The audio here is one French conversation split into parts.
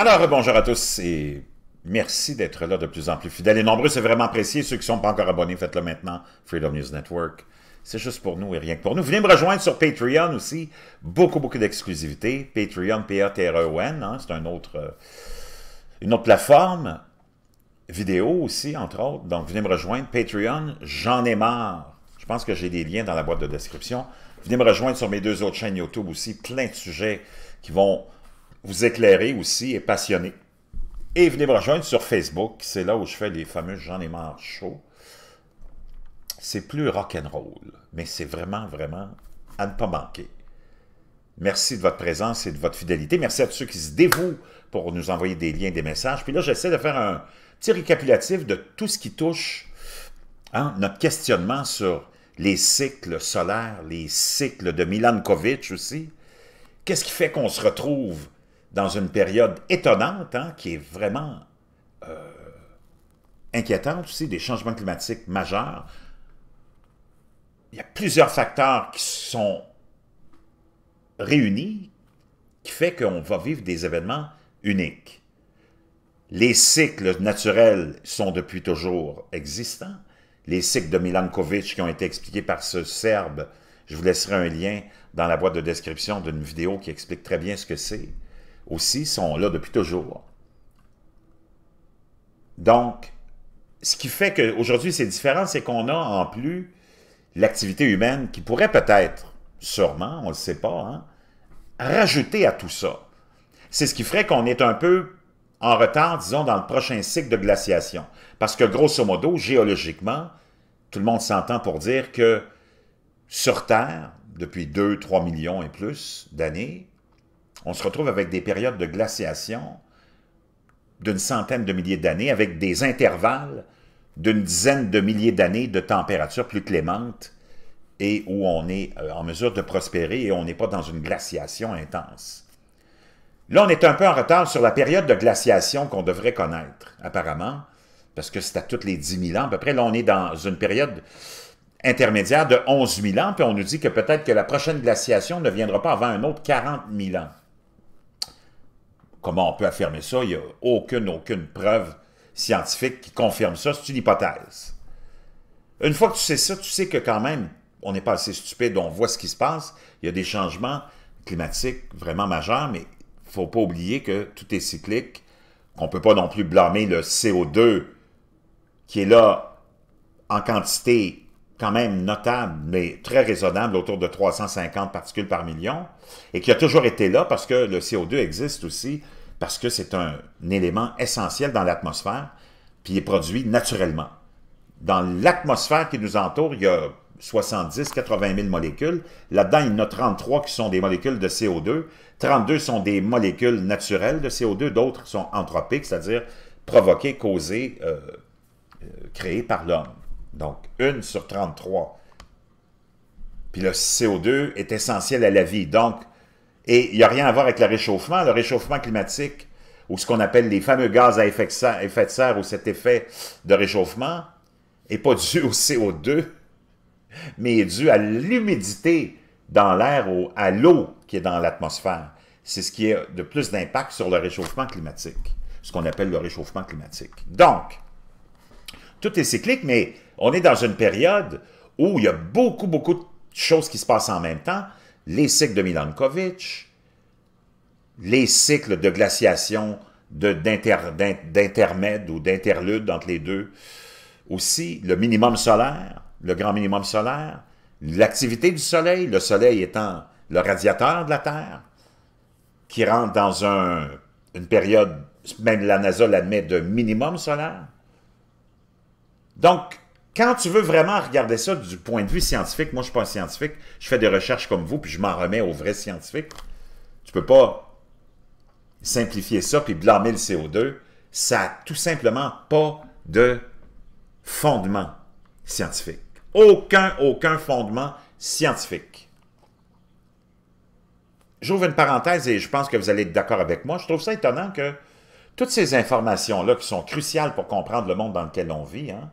Alors, bonjour à tous et merci d'être là de plus en plus fidèles et nombreux. C'est vraiment apprécié. Ceux qui ne sont pas encore abonnés, faites-le maintenant. Freedom News Network. C'est juste pour nous et rien que pour nous. Venez me rejoindre sur Patreon aussi. Beaucoup, beaucoup d'exclusivités. Patreon, p a t r e o n hein, C'est autre, euh, une autre plateforme. Vidéo aussi, entre autres. Donc, venez me rejoindre. Patreon, j'en ai marre. Je pense que j'ai des liens dans la boîte de description. Venez me rejoindre sur mes deux autres chaînes YouTube aussi. Plein de sujets qui vont vous éclairer aussi et passionner. Et venez me rejoindre sur Facebook, c'est là où je fais les fameux jean ai marre show. C'est plus rock'n'roll, mais c'est vraiment, vraiment à ne pas manquer. Merci de votre présence et de votre fidélité. Merci à tous ceux qui se dévouent pour nous envoyer des liens, des messages. Puis là, j'essaie de faire un petit récapitulatif de tout ce qui touche hein, notre questionnement sur les cycles solaires, les cycles de Milankovitch aussi. Qu'est-ce qui fait qu'on se retrouve dans une période étonnante, hein, qui est vraiment euh, inquiétante aussi, des changements climatiques majeurs. Il y a plusieurs facteurs qui sont réunis qui fait qu'on va vivre des événements uniques. Les cycles naturels sont depuis toujours existants. Les cycles de Milankovitch qui ont été expliqués par ce Serbe, je vous laisserai un lien dans la boîte de description d'une vidéo qui explique très bien ce que c'est aussi sont là depuis toujours. Donc, ce qui fait qu'aujourd'hui, c'est différent, c'est qu'on a en plus l'activité humaine qui pourrait peut-être, sûrement, on ne le sait pas, hein, rajouter à tout ça. C'est ce qui ferait qu'on est un peu en retard, disons, dans le prochain cycle de glaciation. Parce que grosso modo, géologiquement, tout le monde s'entend pour dire que sur Terre, depuis 2, 3 millions et plus d'années, on se retrouve avec des périodes de glaciation d'une centaine de milliers d'années, avec des intervalles d'une dizaine de milliers d'années de température plus clémente et où on est euh, en mesure de prospérer et on n'est pas dans une glaciation intense. Là, on est un peu en retard sur la période de glaciation qu'on devrait connaître, apparemment, parce que c'est à toutes les 10 000 ans. À peu près, là, on est dans une période intermédiaire de 11 000 ans, puis on nous dit que peut-être que la prochaine glaciation ne viendra pas avant un autre 40 000 ans. Comment on peut affirmer ça? Il n'y a aucune, aucune preuve scientifique qui confirme ça. C'est une hypothèse. Une fois que tu sais ça, tu sais que quand même, on n'est pas assez stupide, on voit ce qui se passe. Il y a des changements climatiques vraiment majeurs, mais il ne faut pas oublier que tout est cyclique, qu'on ne peut pas non plus blâmer le CO2 qui est là en quantité quand même notable, mais très raisonnable, autour de 350 particules par million, et qui a toujours été là parce que le CO2 existe aussi, parce que c'est un, élément essentiel dans l'atmosphère, puis il est produit naturellement. Dans l'atmosphère qui nous entoure, il y a 70, 80 000 molécules. Là-dedans, il y en a 33 qui sont des molécules de CO2. 32 sont des molécules naturelles de CO2. D'autres sont anthropiques, c'est-à-dire provoquées, causées, euh, euh, créées par l'homme. Donc, 1 sur 33. Puis le CO2 est essentiel à la vie. Donc, et il n'y a rien à voir avec le réchauffement. Le réchauffement climatique, ou ce qu'on appelle les fameux gaz à effet de serre, ou cet effet de réchauffement, n'est pas dû au CO2, mais est dû à l'humidité dans l'air, à l'eau qui est dans l'atmosphère. C'est ce qui a de plus d'impact sur le réchauffement climatique, ce qu'on appelle le réchauffement climatique. Donc, tout est cyclique, mais on est dans une période où il y a beaucoup, beaucoup de choses qui se passent en même temps. Les cycles de Milankovitch, les cycles de glaciation, d'intermède ou d'interlude entre les deux. Aussi, le minimum solaire, le grand minimum solaire, l'activité du soleil, le soleil étant le radiateur de la Terre, qui rentre dans une période, même la NASA l'admet, de minimum solaire. Donc, quand tu veux vraiment regarder ça du point de vue scientifique, moi je suis pas un scientifique, je fais des recherches comme vous, puis je m'en remets aux vrais scientifiques, tu ne peux pas simplifier ça puis blâmer le CO2. Ça n'a tout simplement pas de fondement scientifique. Aucun, aucun fondement scientifique. J'ouvre une parenthèse et je pense que vous allez être d'accord avec moi. Je trouve ça étonnant que toutes ces informations-là qui sont cruciales pour comprendre le monde dans lequel on vit, hein,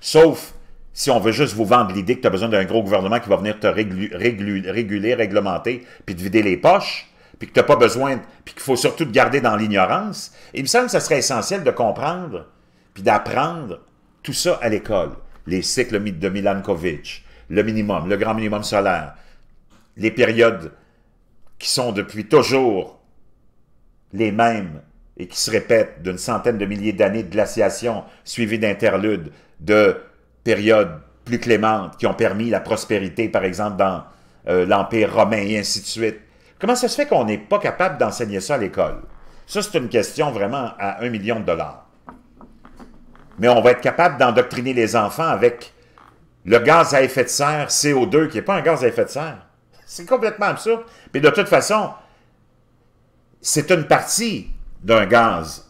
Sauf si on veut juste vous vendre l'idée que tu as besoin d'un gros gouvernement qui va venir te réguler, réglementer, puis te vider les poches, puis que tu n'as pas besoin, puis qu'il faut surtout te garder dans l'ignorance, il me semble que ce serait essentiel de comprendre, puis d'apprendre tout ça à l'école. Les cycles de Milankovitch le minimum, le grand minimum solaire, les périodes qui sont depuis toujours les mêmes et qui se répètent d'une centaine de milliers d'années de glaciation suivies d'interludes, de périodes plus clémentes qui ont permis la prospérité, par exemple, dans euh, l'Empire romain et ainsi de suite. Comment ça se fait qu'on n'est pas capable d'enseigner ça à l'école? Ça, c'est une question vraiment à un million de dollars. Mais on va être capable d'endoctriner les enfants avec le gaz à effet de serre, CO2, qui n'est pas un gaz à effet de serre. C'est complètement absurde. Mais de toute façon, c'est une partie d'un gaz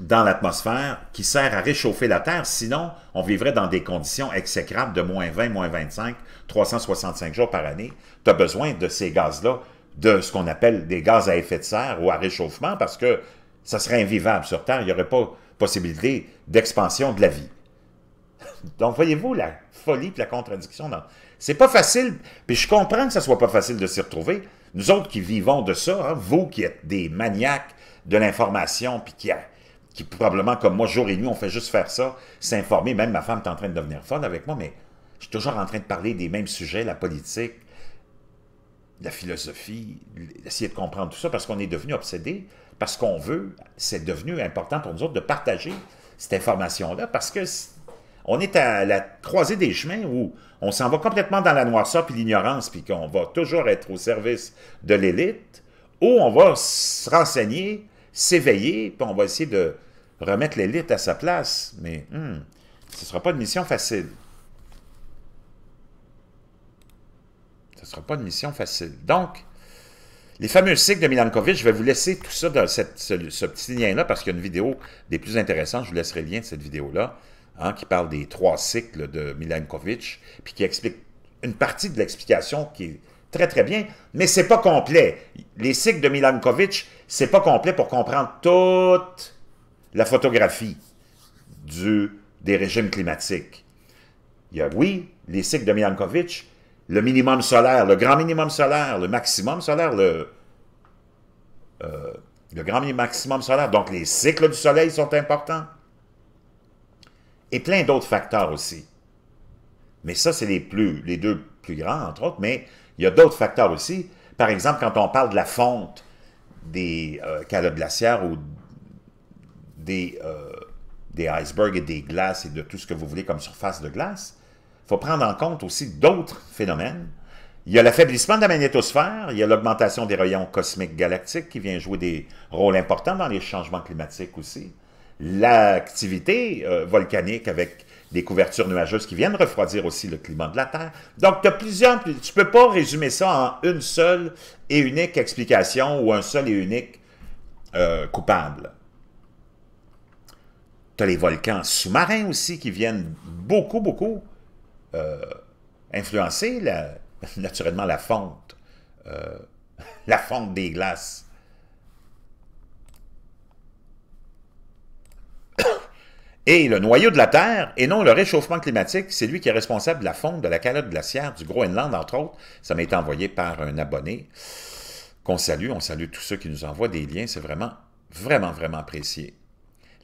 dans l'atmosphère qui sert à réchauffer la Terre. Sinon, on vivrait dans des conditions exécrables de moins 20, moins 25, 365 jours par année. Tu as besoin de ces gaz-là, de ce qu'on appelle des gaz à effet de serre ou à réchauffement, parce que ça serait invivable sur Terre. Il n'y aurait pas possibilité d'expansion de la vie. Donc, voyez-vous la folie et la contradiction. Ce C'est pas facile, puis je comprends que ça soit pas facile de s'y retrouver. Nous autres qui vivons de ça, hein, vous qui êtes des maniaques de l'information, puis qui qui probablement, comme moi, jour et nuit, on fait juste faire ça, s'informer. Même ma femme est en train de devenir folle avec moi, mais je suis toujours en train de parler des mêmes sujets, la politique, la philosophie, essayer de comprendre tout ça, parce qu'on est devenu obsédé, parce qu'on veut, c'est devenu important pour nous autres de partager cette information-là, parce que on est à la croisée des chemins où on s'en va complètement dans la noirceur puis l'ignorance, puis qu'on va toujours être au service de l'élite, ou on va se renseigner s'éveiller, puis on va essayer de remettre l'élite à sa place. Mais hmm, ce ne sera pas une mission facile. Ce ne sera pas une mission facile. Donc, les fameux cycles de Milankovitch, je vais vous laisser tout ça dans cette, ce, petit lien-là, parce qu'il y a une vidéo des plus intéressantes, je vous laisserai le lien de cette vidéo-là, hein, qui parle des trois cycles de Milankovitch, puis qui explique une partie de l'explication qui est très, très bien, mais c'est pas complet. Les cycles de Milankovic, c'est pas complet pour comprendre toute la photographie du, des régimes climatiques. Il y a, oui, les cycles de Milankovitch, le minimum solaire, le grand minimum solaire, le maximum solaire, le, euh, le grand maximum solaire. Donc, les cycles du soleil sont importants. Et plein d'autres facteurs aussi. Mais ça, c'est les, les deux plus grands, entre autres. Mais il y a d'autres facteurs aussi. Par exemple, quand on parle de la fonte des euh, calottes glaciaires ou euh, des, icebergs et des glaces et de tout ce que vous voulez comme surface de glace, il faut prendre en compte aussi d'autres phénomènes. Il y a l'affaiblissement de la magnétosphère, il y a l'augmentation des rayons cosmiques galactiques qui vient jouer des rôles importants dans les changements climatiques aussi. L'activité euh, volcanique avec des couvertures nuageuses qui viennent refroidir aussi le climat de la Terre. Donc, tu as plusieurs... Tu ne peux pas résumer ça en une seule et unique explication ou un seul et unique euh, coupable. Tu as les volcans sous-marins aussi qui viennent beaucoup, beaucoup euh, influencer naturellement la fonte, euh, la fonte des glaces Et le noyau de la Terre, et non le réchauffement climatique, c'est lui qui est responsable de la fonte de la calotte glaciaire du Groenland, entre autres. Ça m'a été envoyé par un abonné qu'on salue. On salue tous ceux qui nous envoient des liens. C'est vraiment, vraiment, vraiment apprécié.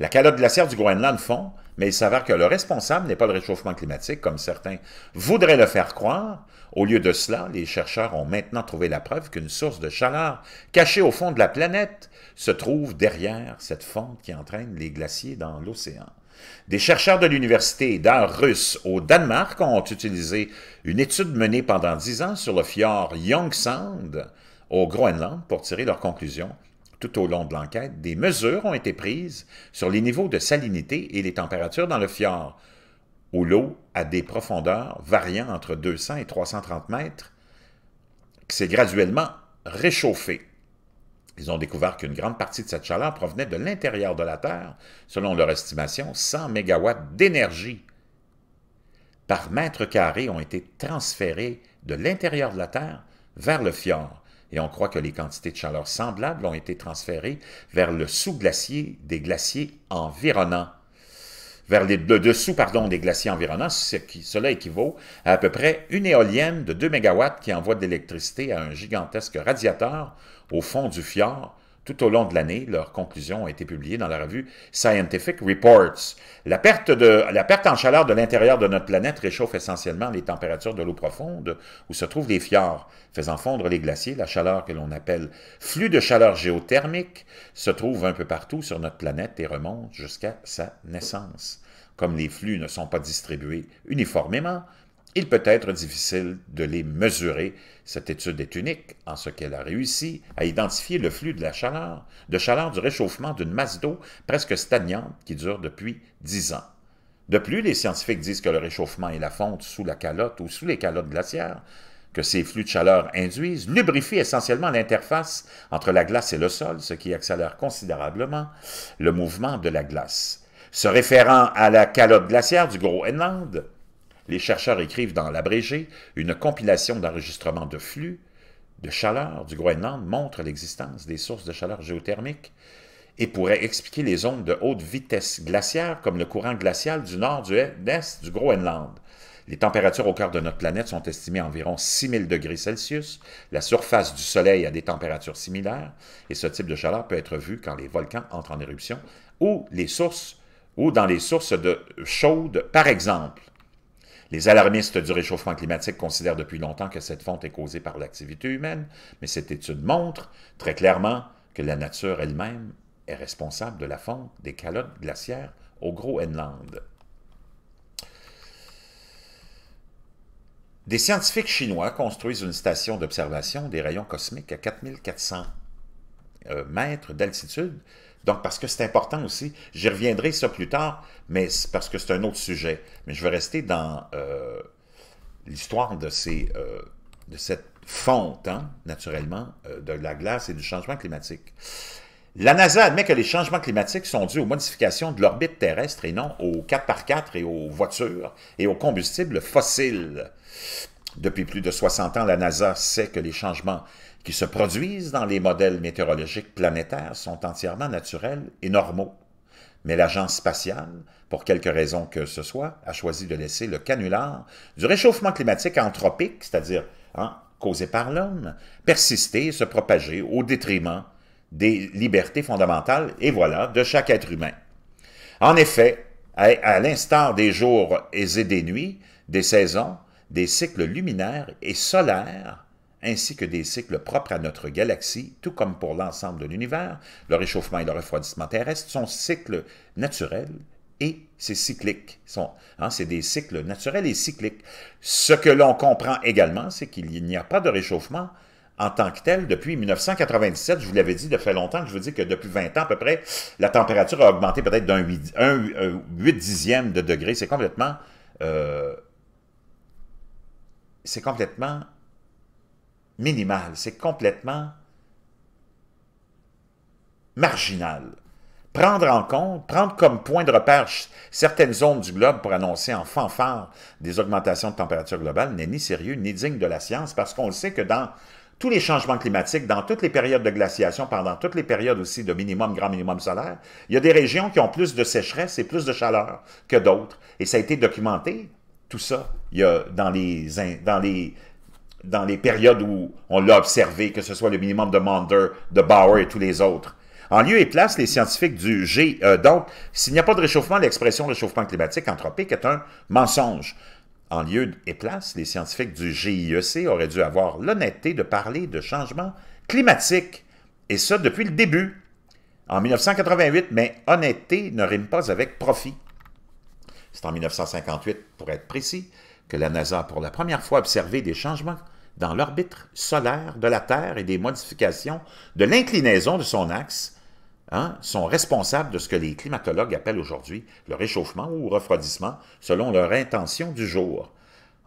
La calotte glaciaire du Groenland fond, mais il s'avère que le responsable n'est pas le réchauffement climatique, comme certains voudraient le faire croire. Au lieu de cela, les chercheurs ont maintenant trouvé la preuve qu'une source de chaleur cachée au fond de la planète se trouve derrière cette fonte qui entraîne les glaciers dans l'océan. Des chercheurs de l'université d'art russe au Danemark ont utilisé une étude menée pendant dix ans sur le fjord Youngsand au Groenland pour tirer leurs conclusions. Tout au long de l'enquête, des mesures ont été prises sur les niveaux de salinité et les températures dans le fjord, où l'eau a des profondeurs variant entre 200 et 330 mètres, qui s'est graduellement réchauffée. Ils ont découvert qu'une grande partie de cette chaleur provenait de l'intérieur de la Terre, selon leur estimation, 100 MW d'énergie par mètre carré ont été transférés de l'intérieur de la Terre vers le fjord, et on croit que les quantités de chaleur semblables ont été transférées vers le sous-glacier des glaciers environnants. Vers le dessous pardon, des glaciers environnants, ce qui, cela équivaut à à peu près une éolienne de 2 MW qui envoie de l'électricité à un gigantesque radiateur au fond du fjord, tout au long de l'année, leurs conclusions ont été publiées dans la revue Scientific Reports. La perte, la perte en chaleur de l'intérieur de notre planète réchauffe essentiellement les températures de l'eau profonde où se trouvent les fjords, faisant fondre les glaciers. La chaleur que l'on appelle flux de chaleur géothermique se trouve un peu partout sur notre planète et remonte jusqu'à sa naissance. Comme les flux ne sont pas distribués uniformément, il peut être difficile de les mesurer. Cette étude est unique en ce qu'elle a réussi à identifier le flux de la chaleur, de chaleur du réchauffement d'une masse d'eau presque stagnante qui dure depuis dix ans. De plus, les scientifiques disent que le réchauffement et la fonte sous la calotte ou sous les calottes glaciaires que ces flux de chaleur induisent lubrifient essentiellement l'interface entre la glace et le sol, ce qui accélère considérablement le mouvement de la glace. Se référant à la calotte glaciaire du Groenland, les chercheurs écrivent dans l'abrégé une compilation d'enregistrements de flux de chaleur du Groenland montre l'existence des sources de chaleur géothermique et pourrait expliquer les zones de haute vitesse glaciaire comme le courant glacial du nord du est du Groenland. Les températures au cœur de notre planète sont estimées à environ 6000 degrés Celsius. La surface du Soleil a des températures similaires et ce type de chaleur peut être vu quand les volcans entrent en éruption ou les sources ou dans les sources de chaudes, par exemple. Les alarmistes du réchauffement climatique considèrent depuis longtemps que cette fonte est causée par l'activité humaine, mais cette étude montre très clairement que la nature elle-même est responsable de la fonte des calottes glaciaires au Groenland. Des scientifiques chinois construisent une station d'observation des rayons cosmiques à 4400 euh, mètres d'altitude donc, parce que c'est important aussi, j'y reviendrai ça plus tard, mais parce que c'est un autre sujet. Mais je veux rester dans euh, l'histoire de, ces, euh, de cette fonte, hein, naturellement, euh, de la glace et du changement climatique. La NASA admet que les changements climatiques sont dus aux modifications de l'orbite terrestre et non aux 4x4 et aux voitures et aux combustibles fossiles. Depuis plus de 60 ans, la NASA sait que les changements qui se produisent dans les modèles météorologiques planétaires sont entièrement naturels et normaux. Mais l'agence spatiale, pour quelque raison que ce soit, a choisi de laisser le canular du réchauffement climatique anthropique, c'est-à-dire hein, causé par l'homme, persister et se propager au détriment des libertés fondamentales, et voilà, de chaque être humain. En effet, à, à l'instar des jours et des nuits, des saisons, des cycles luminaires et solaires, ainsi que des cycles propres à notre galaxie, tout comme pour l'ensemble de l'univers, le réchauffement et le refroidissement terrestre sont cycles naturels et c'est cyclique. Hein, c'est des cycles naturels et cycliques. Ce que l'on comprend également, c'est qu'il n'y a pas de réchauffement en tant que tel depuis 1997. Je vous l'avais dit, de fait longtemps que je vous dis que depuis 20 ans à peu près, la température a augmenté peut-être d'un 8, 8, dixième de degré. C'est complètement... Euh, c'est complètement minimal, c'est complètement marginal. Prendre en compte, prendre comme point de repère certaines zones du globe pour annoncer en fanfare des augmentations de température globale n'est ni sérieux ni digne de la science parce qu'on sait que dans tous les changements climatiques, dans toutes les périodes de glaciation, pendant toutes les périodes aussi de minimum, grand minimum solaire, il y a des régions qui ont plus de sécheresse et plus de chaleur que d'autres. Et ça a été documenté, tout ça, il y a dans les, dans les dans les périodes où on l'a observé, que ce soit le minimum de Maunder, de Bauer et tous les autres. En lieu et place, les scientifiques du G. Euh, donc, s'il n'y a pas de réchauffement, l'expression réchauffement climatique anthropique est un mensonge. En lieu et place, les scientifiques du GIEC auraient dû avoir l'honnêteté de parler de changement climatique, et ça depuis le début, en 1988, mais honnêteté ne rime pas avec profit. C'est en 1958, pour être précis, que la NASA a pour la première fois observé des changements dans l'orbite solaire de la Terre et des modifications de l'inclinaison de son axe hein, sont responsables de ce que les climatologues appellent aujourd'hui le réchauffement ou refroidissement selon leur intention du jour.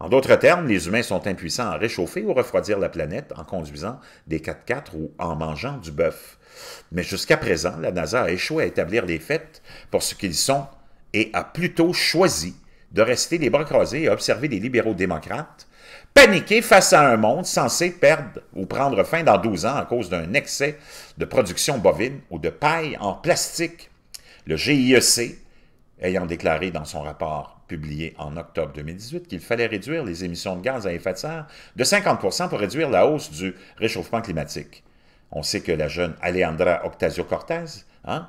En d'autres termes, les humains sont impuissants à réchauffer ou refroidir la planète en conduisant des 4x4 ou en mangeant du bœuf. Mais jusqu'à présent, la NASA a échoué à établir les faits pour ce qu'ils sont et a plutôt choisi de rester les bras croisés et observer les libéraux démocrates paniquer face à un monde censé perdre ou prendre fin dans 12 ans à cause d'un excès de production bovine ou de paille en plastique. Le GIEC ayant déclaré dans son rapport publié en octobre 2018 qu'il fallait réduire les émissions de gaz à effet de serre de 50 pour réduire la hausse du réchauffement climatique. On sait que la jeune Alejandra Octasio cortez hein,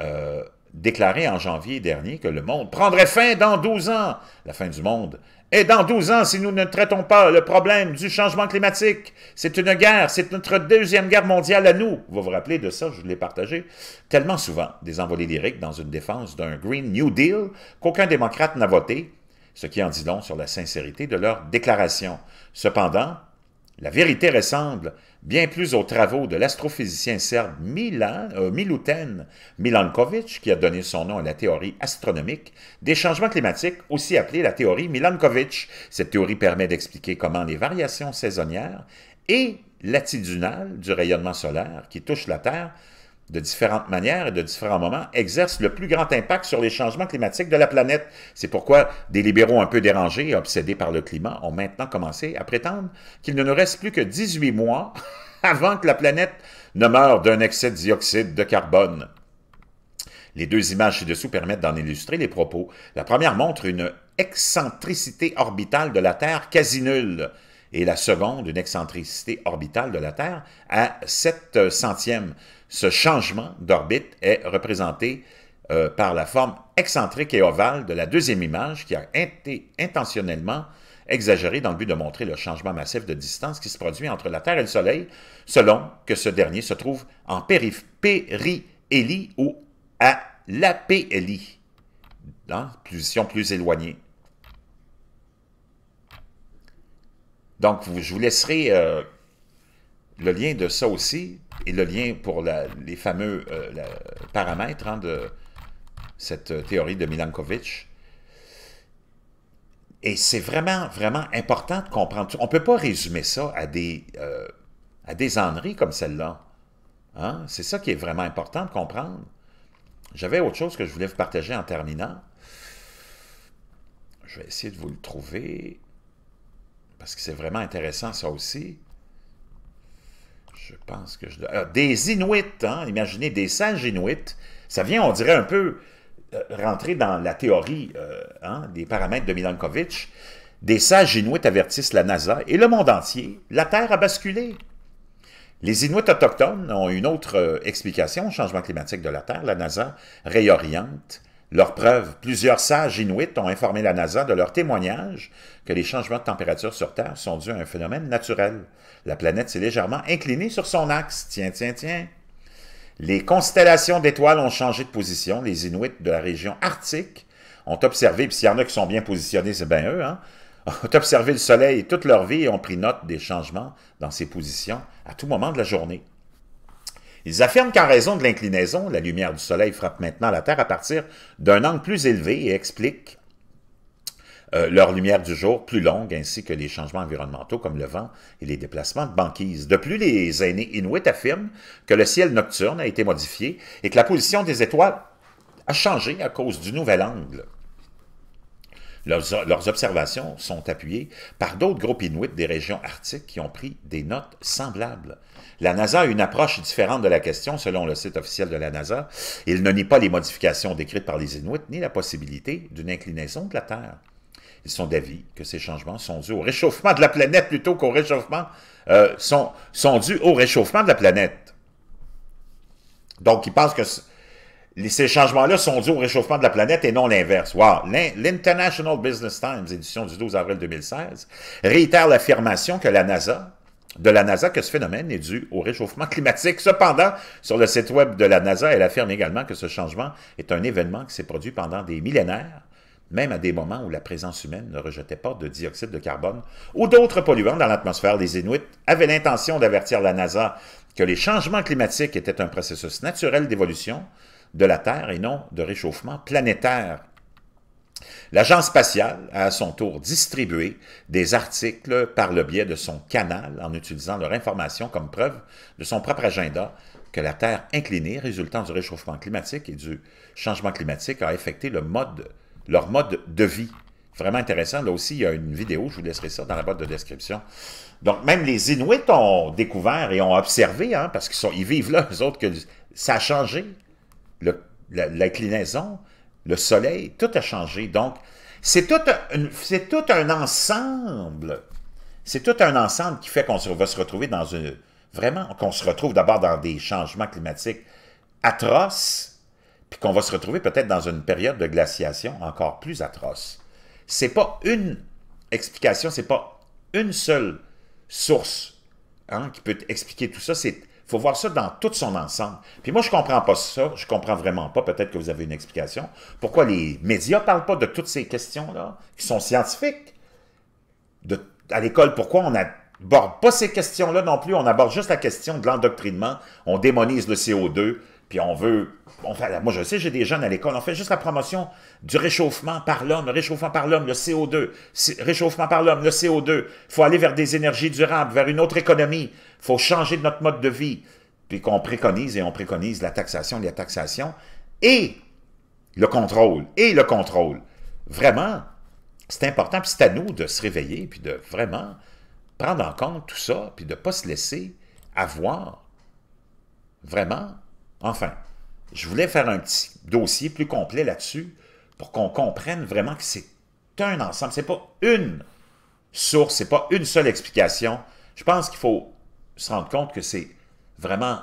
euh, déclaré en janvier dernier que le monde prendrait fin dans 12 ans. La fin du monde est dans 12 ans si nous ne traitons pas le problème du changement climatique. C'est une guerre, c'est notre deuxième guerre mondiale à nous. Vous vous rappelez de ça, je l'ai partagé tellement souvent, des envolées lyriques dans une défense d'un Green New Deal qu'aucun démocrate n'a voté, ce qui en dit long sur la sincérité de leur déclaration. Cependant, la vérité ressemble bien plus aux travaux de l'astrophysicien serbe Milan, euh, Milutin Milankovic, qui a donné son nom à la théorie astronomique des changements climatiques, aussi appelée la théorie Milankovitch. Cette théorie permet d'expliquer comment les variations saisonnières et latitudinales du rayonnement solaire qui touche la Terre de différentes manières et de différents moments, exercent le plus grand impact sur les changements climatiques de la planète. C'est pourquoi des libéraux un peu dérangés et obsédés par le climat ont maintenant commencé à prétendre qu'il ne nous reste plus que 18 mois avant que la planète ne meure d'un excès de dioxyde de carbone. Les deux images ci-dessous permettent d'en illustrer les propos. La première montre une excentricité orbitale de la Terre quasi nulle et la seconde, une excentricité orbitale de la Terre, à 7 centièmes. Ce changement d'orbite est représenté euh, par la forme excentrique et ovale de la deuxième image qui a été intentionnellement exagérée dans le but de montrer le changement massif de distance qui se produit entre la Terre et le Soleil, selon que ce dernier se trouve en périhélie ou à l'apélie, dans hein, position plus éloignée. Donc, je vous laisserai euh, le lien de ça aussi et le lien pour les fameux euh, paramètres hein, de cette euh, théorie de Milankovitch. Et c'est vraiment, vraiment important de comprendre. On ne peut pas résumer ça à des, à des enneries comme celle-là. Hein? C'est ça qui est vraiment important de comprendre. J'avais autre chose que je voulais vous partager en terminant. Je vais essayer de vous le trouver parce que c'est vraiment intéressant ça aussi. Je pense que ah, des Inuits, hein? imaginez, des sages Inuits. Ça vient, on dirait, un peu euh, rentrer dans la théorie euh, hein, des paramètres de Milankovitch. Des sages Inuits avertissent la NASA et le monde entier. La Terre a basculé. Les Inuits autochtones ont une autre euh, explication au changement climatique de la Terre. La NASA réoriente leur preuve, plusieurs sages inuits ont informé la NASA de leur témoignage que les changements de température sur Terre sont dus à un phénomène naturel. La planète s'est légèrement inclinée sur son axe. Tiens, tiens, tiens. Les constellations d'étoiles ont changé de position. Les Inuits de la région arctique ont observé, puis s'il y en a qui sont bien positionnés, c'est bien eux, hein, ont observé le Soleil toute leur vie et ont pris note des changements dans ses positions à tout moment de la journée. Ils affirment qu'en raison de l'inclinaison, la lumière du Soleil frappe maintenant la Terre à partir d'un angle plus élevé et explique euh, leur lumière du jour plus longue, ainsi que les changements environnementaux comme le vent et les déplacements de banquise. De plus, les aînés Inuits affirment que le ciel nocturne a été modifié et que la position des étoiles a changé à cause du nouvel angle. Leurs, observations sont appuyées par d'autres groupes inuits des régions arctiques qui ont pris des notes semblables. La NASA a une approche différente de la question selon le site officiel de la NASA. Il ne nie pas les modifications décrites par les Inuits ni la possibilité d'une inclinaison de la Terre. Ils sont d'avis que ces changements sont dus au réchauffement de la planète plutôt qu'au réchauffement euh, sont, sont dus au réchauffement de la planète. Donc, ils pensent que ces changements-là sont dus au réchauffement de la planète et non l'inverse. Wow. L'International Business Times, édition du 12 avril 2016, réitère l'affirmation que la NASA, de la NASA que ce phénomène est dû au réchauffement climatique. Cependant, sur le site web de la NASA, elle affirme également que ce changement est un événement qui s'est produit pendant des millénaires, même à des moments où la présence humaine ne rejetait pas de dioxyde de carbone ou d'autres polluants dans l'atmosphère. Les Inuits avaient l'intention d'avertir la NASA que les changements climatiques étaient un processus naturel d'évolution de la Terre et non de réchauffement planétaire. L'agence spatiale a à son tour distribué des articles par le biais de son canal en utilisant leur information comme preuve de son propre agenda que la Terre inclinée résultant du réchauffement climatique et du changement climatique a affecté le mode, leur mode de vie. Vraiment intéressant. Là aussi, il y a une vidéo, je vous laisserai ça dans la boîte de description. Donc, même les Inuits ont découvert et ont observé, hein, parce qu'ils ils vivent là, eux autres, que ça a changé, l'inclinaison, le, soleil, tout a changé. Donc, c'est tout, tout, un ensemble. C'est tout un ensemble qui fait qu'on va se retrouver dans une... Vraiment, qu'on se retrouve d'abord dans des changements climatiques atroces, puis qu'on va se retrouver peut-être dans une période de glaciation encore plus atroce. C'est pas une explication, c'est pas une seule source hein, qui peut expliquer tout ça. C'est faut voir ça dans tout son ensemble. Puis moi, je comprends pas ça. Je comprends vraiment pas. Peut-être que vous avez une explication. Pourquoi les médias parlent pas de toutes ces questions-là, qui sont scientifiques? à l'école, pourquoi on n'aborde pas ces questions-là non plus? On aborde juste la question de l'endoctrinement. On démonise le CO2. Puis on veut... On moi, je sais, j'ai des jeunes à l'école. On fait juste la promotion du réchauffement par l'homme, le réchauffement par l'homme, le CO2. Réchauffement par l'homme, le CO2. Il faut aller vers des énergies durables, vers une autre économie. Il faut changer notre mode de vie. Puis qu'on préconise et on préconise la taxation, la taxation et le contrôle. Et le contrôle. Vraiment, c'est important. Puis c'est à nous de se réveiller puis de vraiment prendre en compte tout ça puis de ne pas se laisser avoir vraiment Enfin, je voulais faire un petit dossier plus complet là-dessus pour qu'on comprenne vraiment que c'est un ensemble, c'est pas une source, c'est pas une seule explication. Je pense qu'il faut se rendre compte que c'est vraiment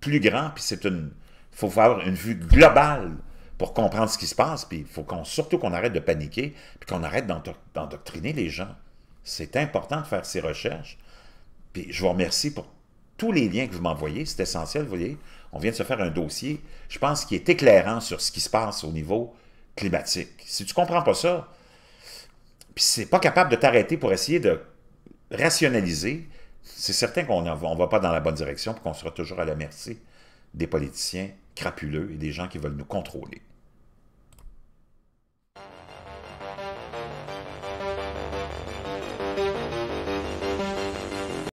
plus grand, puis c'est une... faut avoir une vue globale pour comprendre ce qui se passe, puis il faut qu'on surtout qu'on arrête de paniquer, puis qu'on arrête d'endoctriner les gens. C'est important de faire ces recherches. Puis je vous remercie pour tous les liens que vous m'envoyez, c'est essentiel, vous voyez. On vient de se faire un dossier, je pense, qui est éclairant sur ce qui se passe au niveau climatique. Si tu ne comprends pas ça, puis c'est pas capable de t'arrêter pour essayer de rationaliser, c'est certain qu'on ne va pas dans la bonne direction et qu'on sera toujours à la merci des politiciens crapuleux et des gens qui veulent nous contrôler.